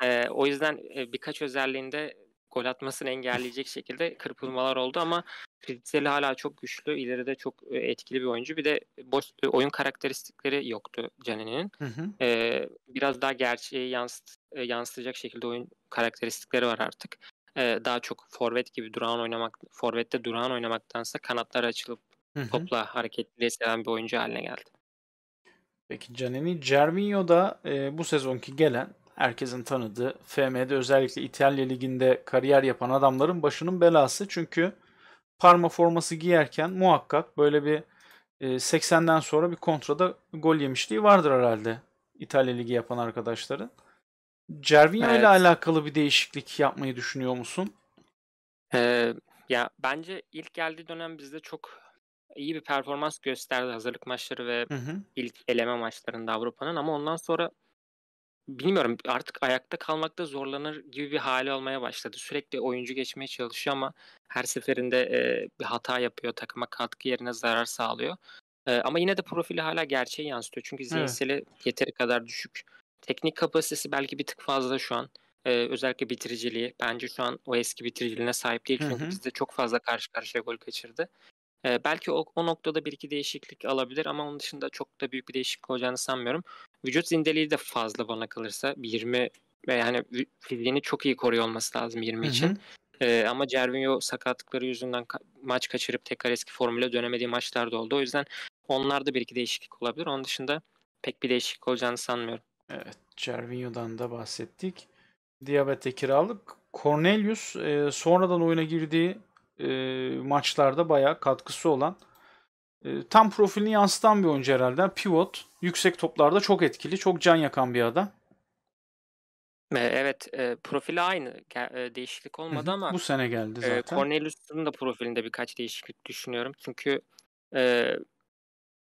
e, o yüzden e, birkaç özelliğinde gol atmasını engelleyecek şekilde kırpılmalar oldu ama fizikseli hala çok güçlü. ileride çok e, etkili bir oyuncu. Bir de boş e, oyun karakteristikleri yoktu Canini'nin. Ee, biraz daha gerçeği yansıt, e, yansıtacak şekilde oyun karakteristikleri var artık e, daha çok forvet gibi durağan oynamak, forvette durağan oynamaktansa kanatlara açılıp Hı-hı. topla hareketli seven bir oyuncu haline geldi. Peki Canini, Gervinho da e, bu sezonki gelen herkesin tanıdığı FM'de özellikle İtalya Ligi'nde kariyer yapan adamların başının belası. Çünkü Parma forması giyerken muhakkak böyle bir e, 80'den sonra bir kontrada gol yemişliği vardır herhalde İtalya Ligi yapan arkadaşların. Cervinho evet. ile alakalı bir değişiklik yapmayı düşünüyor musun? Ee, ya bence ilk geldiği dönem bizde çok iyi bir performans gösterdi hazırlık maçları ve hı hı. ilk eleme maçlarında Avrupa'nın ama ondan sonra bilmiyorum artık ayakta kalmakta zorlanır gibi bir hali olmaya başladı. Sürekli oyuncu geçmeye çalışıyor ama her seferinde e, bir hata yapıyor. Takıma katkı yerine zarar sağlıyor. E, ama yine de profili hala gerçeği yansıtıyor. Çünkü zihinseli evet. yeteri kadar düşük. Teknik kapasitesi belki bir tık fazla şu an. Ee, özellikle bitiriciliği. Bence şu an o eski bitiriciliğine sahip değil. Çünkü Hı-hı. bizde çok fazla karşı karşıya gol kaçırdı. Ee, belki o, o noktada bir iki değişiklik alabilir ama onun dışında çok da büyük bir değişiklik olacağını sanmıyorum. Vücut zindeliği de fazla bana kalırsa. 20 yani fiziğini çok iyi koruyor olması lazım 20 Hı-hı. için. Ee, ama Cervinho sakatlıkları yüzünden ka- maç kaçırıp tekrar eski formüle dönemediği maçlarda oldu. O yüzden onlarda bir iki değişiklik olabilir. Onun dışında pek bir değişiklik olacağını sanmıyorum. Evet, Cervinho'dan da bahsettik. Diabete kiralık. Cornelius e, sonradan oyuna girdiği e, maçlarda bayağı katkısı olan e, tam profilini yansıtan bir oyuncu herhalde. Pivot, yüksek toplarda çok etkili, çok can yakan bir adam. E, evet, e, profili aynı. E, değişiklik olmadı ama bu sene geldi e, zaten. E, Cornelius'un da profilinde birkaç değişiklik düşünüyorum. Çünkü e,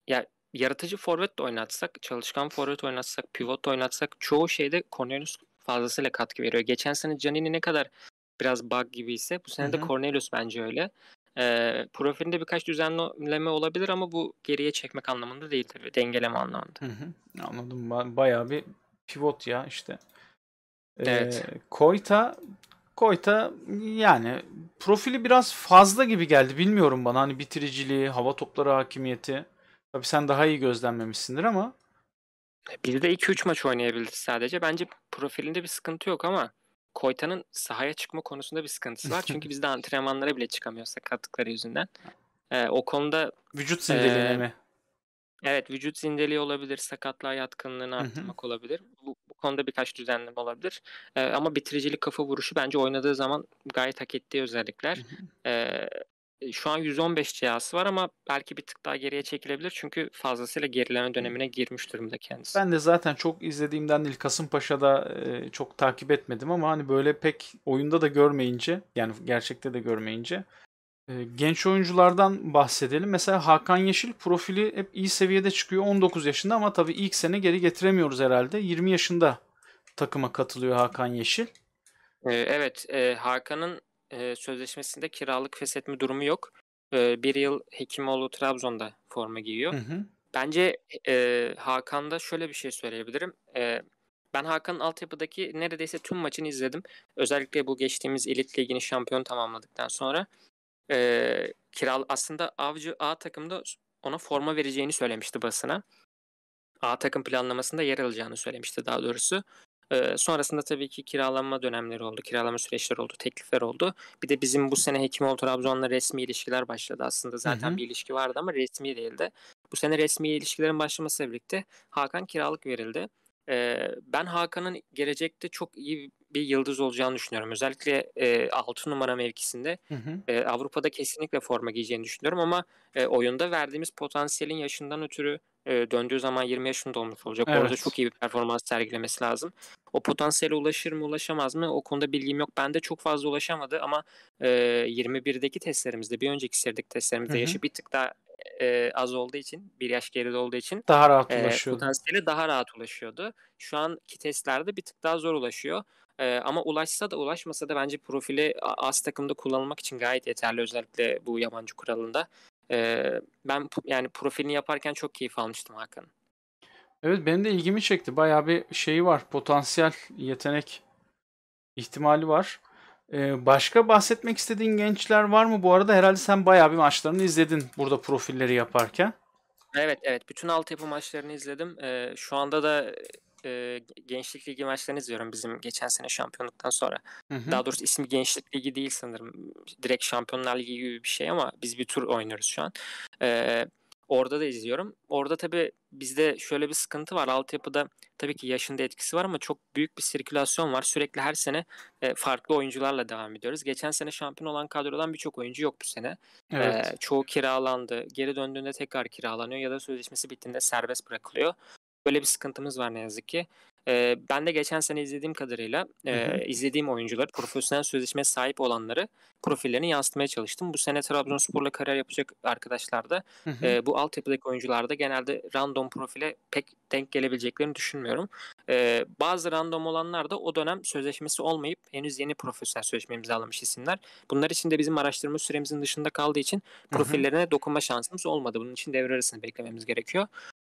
ya yaratıcı forvet de oynatsak, çalışkan forvet oynatsak, pivot oynatsak çoğu şeyde Cornelius fazlasıyla katkı veriyor. Geçen sene Canini ne kadar biraz bug gibiyse, bu sene de Cornelius bence öyle. E, profilinde birkaç düzenleme olabilir ama bu geriye çekmek anlamında değil tabii. Dengeleme anlamında. Hı hı. Anladım. Ba- bayağı bir pivot ya işte. Ee, evet. Koyta Koyta yani profili biraz fazla gibi geldi. Bilmiyorum bana hani bitiriciliği, hava topları hakimiyeti. Tabii sen daha iyi gözlemlemişsindir ama. E, bir de 2-3 maç oynayabildi sadece. Bence profilinde bir sıkıntı yok ama Koyta'nın sahaya çıkma konusunda bir sıkıntısı var. Çünkü [laughs] biz de antrenmanlara bile çıkamıyoruz sakatlıkları yüzünden. Ee, o konuda... Vücut zindeliğine e, mi? Evet vücut zindeliği olabilir, sakatlığa yatkınlığını arttırmak olabilir. Bu, bu konuda birkaç düzenleme olabilir. Ee, ama bitiricilik kafa vuruşu bence oynadığı zaman gayet hak ettiği özellikler. ee, şu an 115 cihazı var ama belki bir tık daha geriye çekilebilir. Çünkü fazlasıyla gerileme dönemine girmiş durumda kendisi. Ben de zaten çok izlediğimden değil Kasımpaşa'da e, çok takip etmedim ama hani böyle pek oyunda da görmeyince yani gerçekte de görmeyince genç oyunculardan bahsedelim. Mesela Hakan Yeşil profili hep iyi seviyede çıkıyor 19 yaşında ama tabii ilk sene geri getiremiyoruz herhalde. 20 yaşında takıma katılıyor Hakan Yeşil. Evet, Hakan'ın e, sözleşmesinde kiralık feshetme durumu yok. E, bir yıl Hekimoğlu Trabzon'da forma giyiyor. Hı hı. Bence e, Hakan'da şöyle bir şey söyleyebilirim. E, ben Hakan'ın altyapıdaki neredeyse tüm maçını izledim. Özellikle bu geçtiğimiz Elit Ligi'ni şampiyon tamamladıktan sonra. E, kiral aslında Avcı A takımda ona forma vereceğini söylemişti basına. A takım planlamasında yer alacağını söylemişti daha doğrusu. E, sonrasında tabii ki kiralanma dönemleri oldu, kiralama süreçleri oldu, teklifler oldu. Bir de bizim bu sene Hekimoğlu Trabzon'la resmi ilişkiler başladı. Aslında zaten Hı-hı. bir ilişki vardı ama resmi değildi. Bu sene resmi ilişkilerin başlamasıyla birlikte Hakan kiralık verildi. E, ben Hakan'ın gelecekte çok iyi bir yıldız olacağını düşünüyorum. Özellikle e, 6 numara mevkisinde hı hı. E, Avrupa'da kesinlikle forma giyeceğini düşünüyorum ama e, oyunda verdiğimiz potansiyelin yaşından ötürü e, döndüğü zaman 20 yaşında olmuş olacak. Evet. Orada çok iyi bir performans sergilemesi lazım. O potansiyele ulaşır mı ulaşamaz mı o konuda bilgim yok. Ben de çok fazla ulaşamadı ama e, 21'deki testlerimizde bir önceki sirdik testlerimizde Hı-hı. yaşı bir tık daha e, az olduğu için bir yaş geride olduğu için daha rahat e, ulaşıyordu. Potansiyele daha rahat ulaşıyordu. Şu anki testlerde bir tık daha zor ulaşıyor. Ee, ama ulaşsa da ulaşmasa da bence profili az takımda kullanılmak için gayet yeterli özellikle bu yabancı kuralında. E, ben yani profilini yaparken çok keyif almıştım Hakan. Evet benim de ilgimi çekti. Bayağı bir şeyi var. Potansiyel, yetenek ihtimali var. Ee, başka bahsetmek istediğin gençler var mı? Bu arada herhalde sen bayağı bir maçlarını izledin burada profilleri yaparken. Evet evet bütün altyapı maçlarını izledim. Ee, şu anda da e, Gençlik Ligi maçlarını izliyorum bizim geçen sene şampiyonluktan sonra. Hı hı. Daha doğrusu ismi Gençlik Ligi değil sanırım. Direkt Şampiyonlar Ligi gibi bir şey ama biz bir tur oynuyoruz şu an. E, orada da izliyorum. Orada tabii bizde şöyle bir sıkıntı var. Altyapıda tabii ki yaşında etkisi var ama çok büyük bir sirkülasyon var. Sürekli her sene e, farklı oyuncularla devam ediyoruz. Geçen sene şampiyon olan kadrodan birçok oyuncu yok bu sene. Evet. E, çoğu kiralandı. Geri döndüğünde tekrar kiralanıyor ya da sözleşmesi bittiğinde serbest bırakılıyor. Böyle bir sıkıntımız var ne yazık ki. E, ben de geçen sene izlediğim kadarıyla e, izlediğim oyuncuları, profesyonel sözleşme sahip olanları profillerini yansıtmaya çalıştım. Bu sene Trabzonspor'la kariyer yapacak arkadaşlar da hı hı. E, bu altyapıdaki oyuncularda genelde random profile pek denk gelebileceklerini düşünmüyorum. E, bazı random olanlar da o dönem sözleşmesi olmayıp henüz yeni profesyonel sözleşme imzalamış isimler. Bunlar için de bizim araştırma süremizin dışında kaldığı için profillerine dokunma şansımız olmadı. Bunun için devre arasını beklememiz gerekiyor.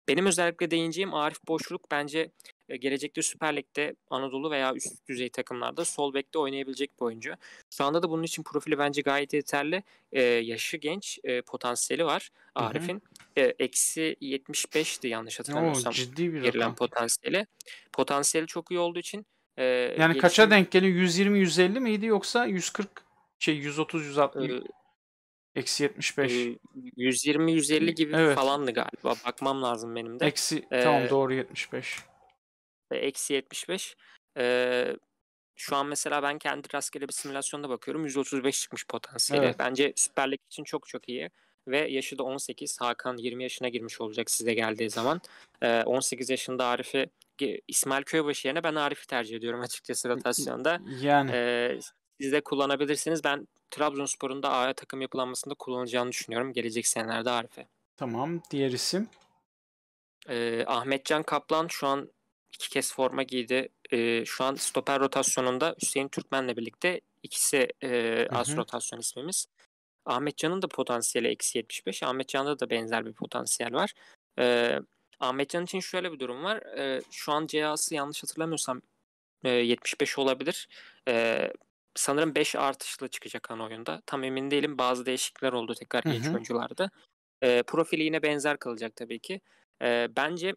Benim özellikle değineceğim Arif Boşluk bence e, gelecekte Süper Lig'de Anadolu veya üst düzey takımlarda sol bekte oynayabilecek bir oyuncu. Şu anda da bunun için profili bence gayet yeterli. Ee, yaşı genç, e, potansiyeli var Arif'in. E, eksi 75'ti yanlış hatırlamıyorsam. Oo, ciddi bir rakam. potansiyeli. Potansiyeli çok iyi olduğu için e, yani gelişim... kaça denk geliyor? 120-150 miydi yoksa 140 şey 130-160? Eksi 75. 120-150 hmm, gibi evet. falandı galiba. Bakmam lazım benim de. Eksi ee, tamam doğru 75. Eksi 75. Ee, şu an mesela ben kendi rastgele bir simülasyonda bakıyorum. 135 çıkmış potansiyeli. Evet. Bence Süper Lig için çok çok iyi. Ve yaşı da 18. Hakan 20 yaşına girmiş olacak size geldiği zaman. Ee, 18 yaşında Arif'i İsmail Köybaşı yerine ben Arif'i tercih ediyorum açıkçası rotasyonda. Yani. Ee, siz de kullanabilirsiniz. Ben Trabzonspor'un da A'ya takım yapılanmasında kullanacağını düşünüyorum gelecek senelerde Arif'e. Tamam. Diğer isim? Ee, Ahmetcan Kaplan şu an iki kez forma giydi. Ee, şu an stoper rotasyonunda Hüseyin Türkmen'le birlikte ikisi e, az rotasyon ismimiz. Ahmetcan'ın da potansiyeli eksi 75. Ahmetcan'da da benzer bir potansiyel var. Ee, Ahmetcan için şöyle bir durum var. Ee, şu an CA'sı yanlış hatırlamıyorsam 75 e, olabilir. Ee, sanırım 5 artışla çıkacak ana oyunda. Tam emin değilim. Bazı değişiklikler oldu tekrar genç oyuncularda. E, profili yine benzer kalacak tabii ki. E, bence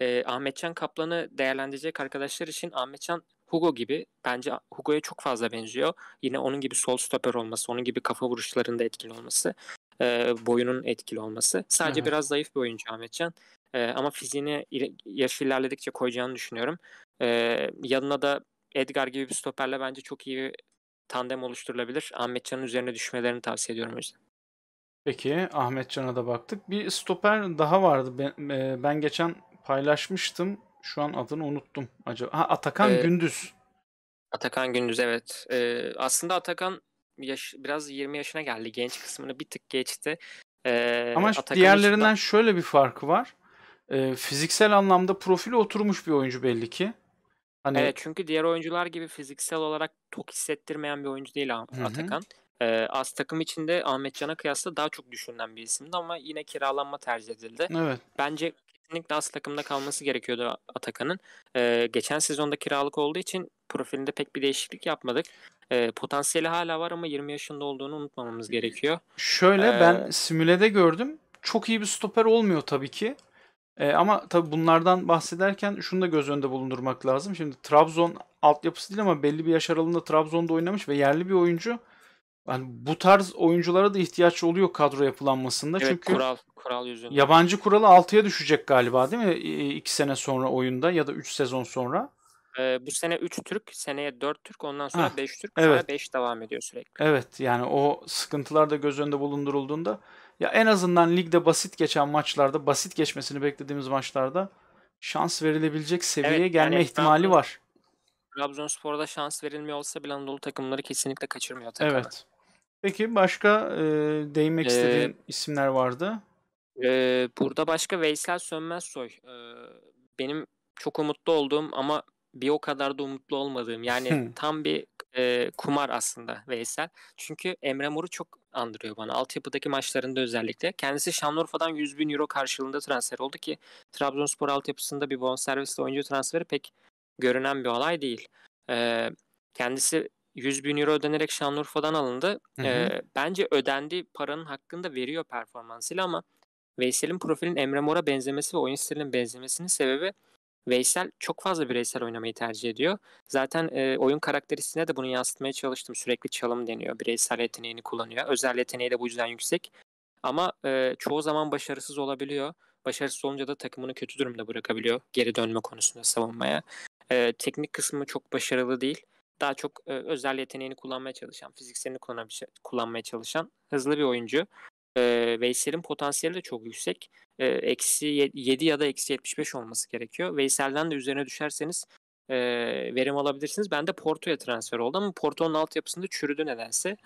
e, Ahmetcan Kaplan'ı değerlendirecek arkadaşlar için Ahmetcan Hugo gibi bence Hugo'ya çok fazla benziyor. Yine onun gibi sol stoper olması, onun gibi kafa vuruşlarında etkili olması, e, boyunun etkili olması. Sadece Hı-hı. biraz zayıf bir oyuncu Ahmetcan. E, ama fiziğini yaş ilerledikçe koyacağını düşünüyorum. E, yanına da Edgar gibi bir stoperle bence çok iyi tandem oluşturulabilir. Ahmet Can'ın üzerine düşmelerini tavsiye ediyorum o yüzden. Peki Ahmet Can'a da baktık. Bir stoper daha vardı. Ben, e, ben geçen paylaşmıştım. Şu an adını unuttum. Acaba ha, Atakan ee, Gündüz. Atakan Gündüz evet. Ee, aslında Atakan yaş, biraz 20 yaşına geldi. Genç kısmını bir tık geçti. Ee, Ama Atakan diğerlerinden da... şöyle bir farkı var. Ee, fiziksel anlamda profili oturmuş bir oyuncu belli ki. Hani Evet çünkü diğer oyuncular gibi fiziksel olarak tok hissettirmeyen bir oyuncu değil Atakan. Ee, az takım içinde Ahmet Can'a kıyasla daha çok düşünülen bir isimdi ama yine kiralanma tercih edildi. Evet. Bence kesinlikle az takımda kalması gerekiyordu Atakan'ın. Ee, geçen sezonda kiralık olduğu için profilinde pek bir değişiklik yapmadık. Ee, potansiyeli hala var ama 20 yaşında olduğunu unutmamamız gerekiyor. Şöyle ben simülede gördüm. Çok iyi bir stoper olmuyor tabii ki. E, ama tabii bunlardan bahsederken şunu da göz önünde bulundurmak lazım. Şimdi Trabzon altyapısı değil ama belli bir yaş aralığında Trabzon'da oynamış ve yerli bir oyuncu. Yani bu tarz oyunculara da ihtiyaç oluyor kadro yapılanmasında. Evet, Çünkü kural, kural yüzünden. yabancı kuralı 6'ya düşecek galiba değil mi? 2 sene sonra oyunda ya da 3 sezon sonra. Ee, bu sene 3 Türk, seneye 4 Türk, ondan sonra 5 Türk, sonra evet. 5 devam ediyor sürekli. Evet yani o sıkıntılar da göz önünde bulundurulduğunda ya en azından ligde basit geçen maçlarda, basit geçmesini beklediğimiz maçlarda şans verilebilecek seviyeye evet, gelme yani ihtimali Trabzon, var. Trabzonspor'da şans verilmiyor olsa bile Anadolu takımları kesinlikle kaçırmıyor takımı. Evet. Peki başka e, değinmek ee, istediğin isimler vardı. E, burada başka Veysel Sönmezsoy. E, benim çok umutlu olduğum ama bir o kadar da umutlu olmadığım. Yani [laughs] tam bir e, kumar aslında Veysel. Çünkü Emre Mor'u çok andırıyor bana. Altyapıdaki maçlarında özellikle. Kendisi Şanlıurfa'dan 100 bin euro karşılığında transfer oldu ki Trabzonspor altyapısında bir bonservisli oyuncu transferi pek görünen bir olay değil. E, kendisi 100 bin euro ödenerek Şanlıurfa'dan alındı. Hı hı. E, bence ödendiği paranın hakkında veriyor performansıyla ama Veysel'in profilin Emre Mor'a benzemesi ve oyun stilinin benzemesinin sebebi Veysel çok fazla bireysel oynamayı tercih ediyor. Zaten e, oyun karakterisine de bunu yansıtmaya çalıştım. Sürekli çalım deniyor. Bireysel yeteneğini kullanıyor. Özel yeteneği de bu yüzden yüksek. Ama e, çoğu zaman başarısız olabiliyor. Başarısız olunca da takımını kötü durumda bırakabiliyor. Geri dönme konusunda savunmaya. E, teknik kısmı çok başarılı değil. Daha çok e, özel yeteneğini kullanmaya çalışan, fizikselini kullanmaya çalışan hızlı bir oyuncu. E, Veysel'in potansiyeli de çok yüksek. Eksi 7 ya da eksi 75 olması gerekiyor. Veysel'den de üzerine düşerseniz e, verim alabilirsiniz. Ben de Porto'ya transfer oldum ama Porto'nun altyapısında çürüdü nedense.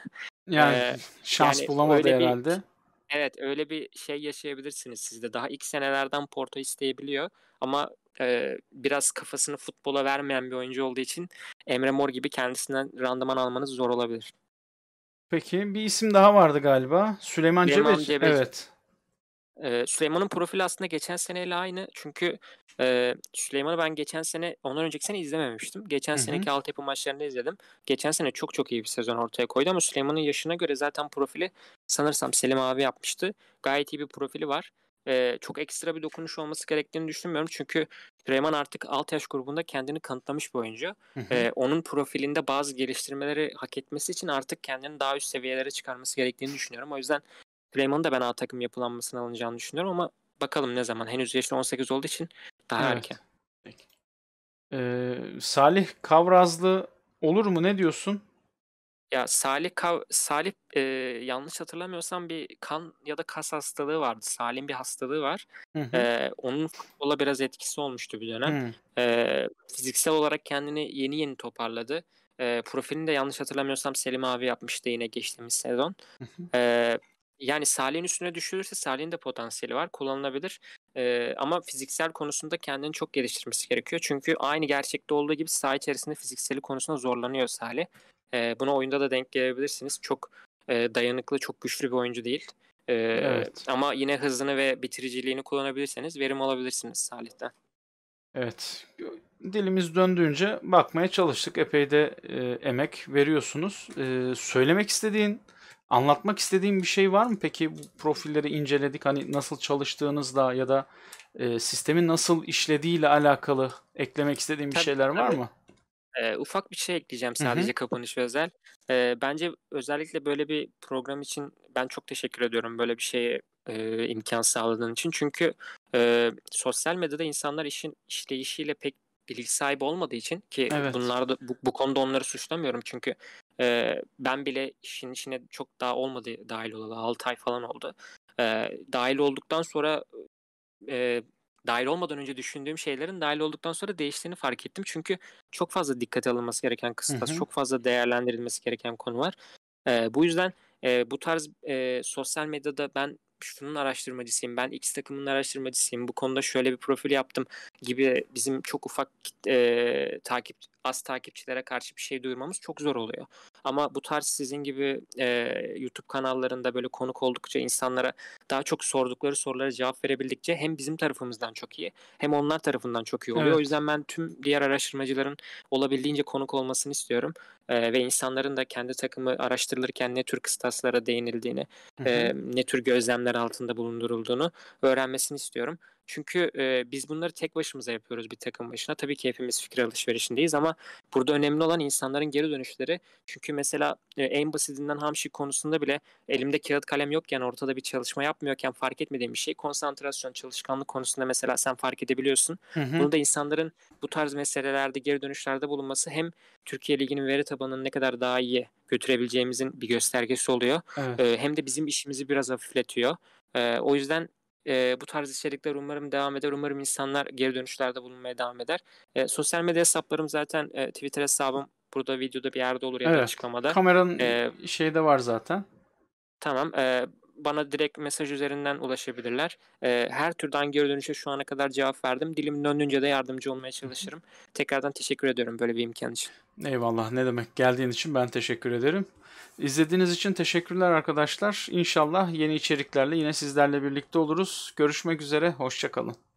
Yani ee, şans yani bulamadı herhalde. Bir, evet öyle bir şey yaşayabilirsiniz siz de. Daha ilk senelerden Porto isteyebiliyor ama e, biraz kafasını futbola vermeyen bir oyuncu olduğu için Emre Mor gibi kendisinden randıman almanız zor olabilir. Peki bir isim daha vardı galiba. Süleyman, Süleyman Cebeci. Cebeci. Evet. Ee, Süleyman'ın profili aslında geçen seneyle aynı. Çünkü e, Süleyman'ı ben geçen sene, ondan önceki sene izlememiştim. Geçen Hı-hı. seneki altyapı maçlarını izledim. Geçen sene çok çok iyi bir sezon ortaya koydu ama Süleyman'ın yaşına göre zaten profili sanırsam Selim abi yapmıştı. Gayet iyi bir profili var e, çok ekstra bir dokunuş olması gerektiğini düşünmüyorum. Çünkü Reyman artık alt yaş grubunda kendini kanıtlamış bir oyuncu. e, onun profilinde bazı geliştirmeleri hak etmesi için artık kendini daha üst seviyelere çıkarması gerektiğini düşünüyorum. O yüzden Reyman'ın da ben A takım yapılanmasına alınacağını düşünüyorum ama bakalım ne zaman. Henüz yaşlı 18 olduğu için daha evet. erken. Peki. Ee, Salih Kavrazlı olur mu? Ne diyorsun? Ya Salih Kav Salih e, yanlış hatırlamıyorsam bir kan ya da kas hastalığı vardı. Salim bir hastalığı var. Hı hı. E, onun futbola biraz etkisi olmuştu bir dönem. E, fiziksel olarak kendini yeni yeni toparladı. E, profilini de yanlış hatırlamıyorsam Selim abi yapmıştı yine geçtiğimiz sezon. Hı hı. E, yani Salih'in üstüne düşülürse Salih'in de potansiyeli var. Kullanılabilir. Ee, ama fiziksel konusunda kendini çok geliştirmesi gerekiyor. Çünkü aynı gerçekte olduğu gibi saha içerisinde fizikseli konusunda zorlanıyor Salih. E, buna oyunda da denk gelebilirsiniz. Çok e, dayanıklı, çok güçlü bir oyuncu değil. E, evet. Ama yine hızını ve bitiriciliğini kullanabilirseniz verim alabilirsiniz Salih'ten. Evet. Dilimiz döndüğünce bakmaya çalıştık. Epey de e, emek veriyorsunuz. E, söylemek istediğin, anlatmak istediğin bir şey var mı? Peki bu profilleri inceledik. Hani nasıl çalıştığınızla ya da e, sistemin nasıl işlediğiyle alakalı eklemek istediğin bir tabii, şeyler var tabii. mı? E, ufak bir şey ekleyeceğim sadece Hı-hı. kapanış ve özel. E, bence özellikle böyle bir program için ben çok teşekkür ediyorum böyle bir şeye e, imkan sağladığın için. Çünkü e, sosyal medyada insanlar işin işleyişiyle pek bilgi sahibi olmadığı için ki evet. bunlarda bu, bu konuda onları suçlamıyorum çünkü e, ben bile işin içine çok daha olmadı dahil olalı 6 ay falan oldu. E, dahil olduktan sonra e, dahil olmadan önce düşündüğüm şeylerin dahil olduktan sonra değiştiğini fark ettim. Çünkü çok fazla dikkate alınması gereken kıstas, çok fazla değerlendirilmesi gereken konu var. E, ee, bu yüzden e, bu tarz e, sosyal medyada ben şunun araştırmacısıyım, ben X takımının araştırmacısıyım, bu konuda şöyle bir profil yaptım gibi bizim çok ufak e, takip az takipçilere karşı bir şey duyurmamız çok zor oluyor. Ama bu tarz sizin gibi e, YouTube kanallarında böyle konuk oldukça insanlara daha çok sordukları sorulara cevap verebildikçe hem bizim tarafımızdan çok iyi hem onlar tarafından çok iyi oluyor. Evet. O yüzden ben tüm diğer araştırmacıların olabildiğince konuk olmasını istiyorum e, ve insanların da kendi takımı araştırılırken ne tür kıstaslara değinildiğini, e, ne tür gözlemler altında bulundurulduğunu öğrenmesini istiyorum. Çünkü e, biz bunları tek başımıza yapıyoruz bir takım başına. Tabii ki hepimiz fikir alışverişindeyiz ama burada önemli olan insanların geri dönüşleri. Çünkü mesela e, en basitinden hamşi konusunda bile elimde kağıt kalem yokken ortada bir çalışma yapmıyorken fark etmediğim bir şey konsantrasyon, çalışkanlık konusunda mesela sen fark edebiliyorsun. Hı hı. Bunu da insanların bu tarz meselelerde geri dönüşlerde bulunması hem Türkiye Ligi'nin veri tabanını ne kadar daha iyi götürebileceğimizin bir göstergesi oluyor. Evet. E, hem de bizim işimizi biraz hafifletiyor. E, o yüzden e, bu tarz içerikler umarım devam eder. Umarım insanlar geri dönüşlerde bulunmaya devam eder. E, sosyal medya hesaplarım zaten e, Twitter hesabım burada videoda bir yerde olur ya da açıklamada. Kameranın ee, şeyi de var zaten. Tamam. E, bana direkt mesaj üzerinden ulaşabilirler. E, her türden geri dönüşe şu ana kadar cevap verdim. dilim döndüğünce de yardımcı olmaya çalışırım. Tekrardan teşekkür ediyorum böyle bir imkan için. Eyvallah ne demek geldiğin için ben teşekkür ederim. İzlediğiniz için teşekkürler arkadaşlar. İnşallah yeni içeriklerle yine sizlerle birlikte oluruz. Görüşmek üzere, hoşçakalın.